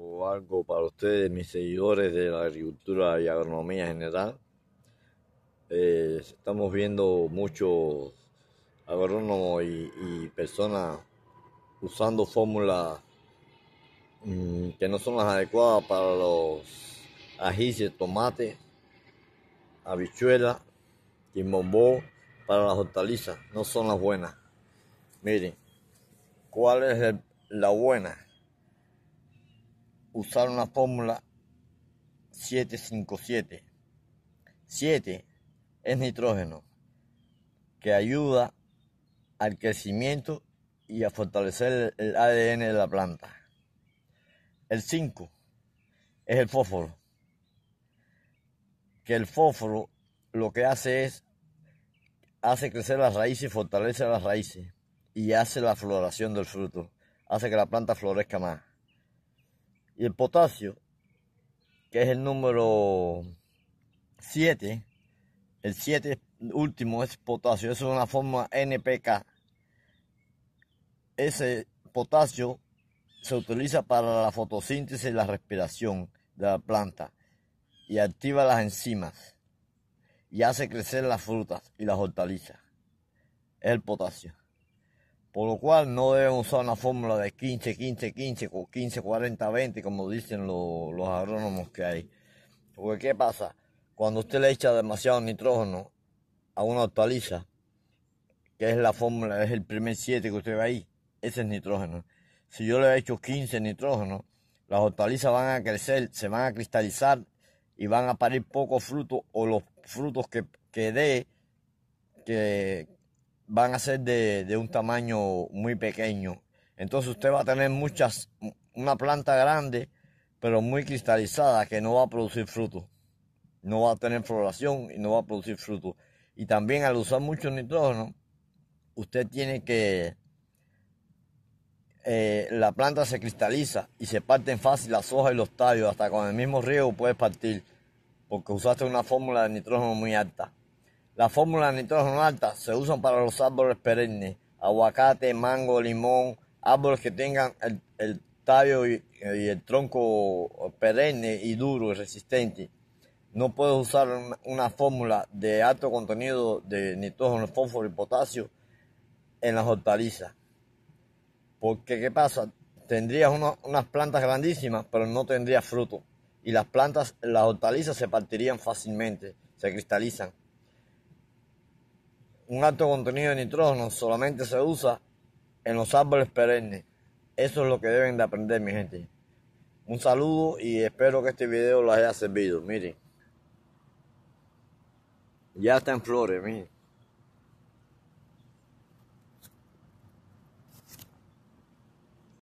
o algo para ustedes, mis seguidores de la agricultura y agronomía en general. Eh, estamos viendo muchos agrónomos y, personas usando fórmulas mm, que no son las adecuadas para los ajíes, tomate, habichuela, bombón, para las hortalizas, no son las buenas. Miren, ¿cuál es la buena? usar una fórmula 757. 7 es nitrógeno, que ayuda al crecimiento y a fortalecer el ADN de la planta. El 5 es el fósforo, que el fósforo lo que hace es hace crecer las raíces, fortalece las raíces y hace la floración del fruto, hace que la planta florezca más y el potasio, que es el número 7, el 7 último es potasio, es una forma NPK. Ese potasio se utiliza para la fotosíntesis y la respiración de la planta y activa las enzimas y hace crecer las frutas y las hortalizas. Es el potasio. Por lo cual no deben usar una fórmula de 15, 15, 15 15, 40, 20, como dicen los agrónomos que hay. Porque ¿qué pasa? Cuando usted le echa demasiado nitrógeno a una hortaliza, que es la fórmula, es el primer 7 que usted ve ahí, ese es nitrógeno. Si yo le he hecho 15 nitrógeno, las hortalizas van a crecer, se van a cristalizar y van a parir pocos frutos o los frutos que, que dé, que, van a ser de, un tamaño muy pequeño. Entonces usted va a tener muchas, una planta grande, pero muy cristalizada, que no va a producir fruto. No va a tener floración y no va a producir fruto. Y también al usar mucho nitrógeno, usted tiene que... Eh, la planta se cristaliza y se parten fácil las hojas y los tallos, hasta con el mismo riego puedes partir, porque usaste una fórmula de nitrógeno muy alta. Las fórmulas de nitrógeno alta se usan para los árboles perennes, aguacate, mango, limón, árboles que tengan el, tallo y, el tronco perenne y duro y resistente. No puedes usar una fórmula de alto contenido de nitrógeno, fósforo y potasio en las hortalizas. Porque, ¿qué pasa? Tendrías unas plantas grandísimas, pero no tendrías fruto. Y las plantas, las hortalizas se partirían fácilmente, se cristalizan. Un alto contenido de nitrógeno solamente se usa en los árboles perennes. Eso es lo que deben de aprender, mi gente. Un saludo y espero que este video les haya servido. Miren. Ya está en flores, miren.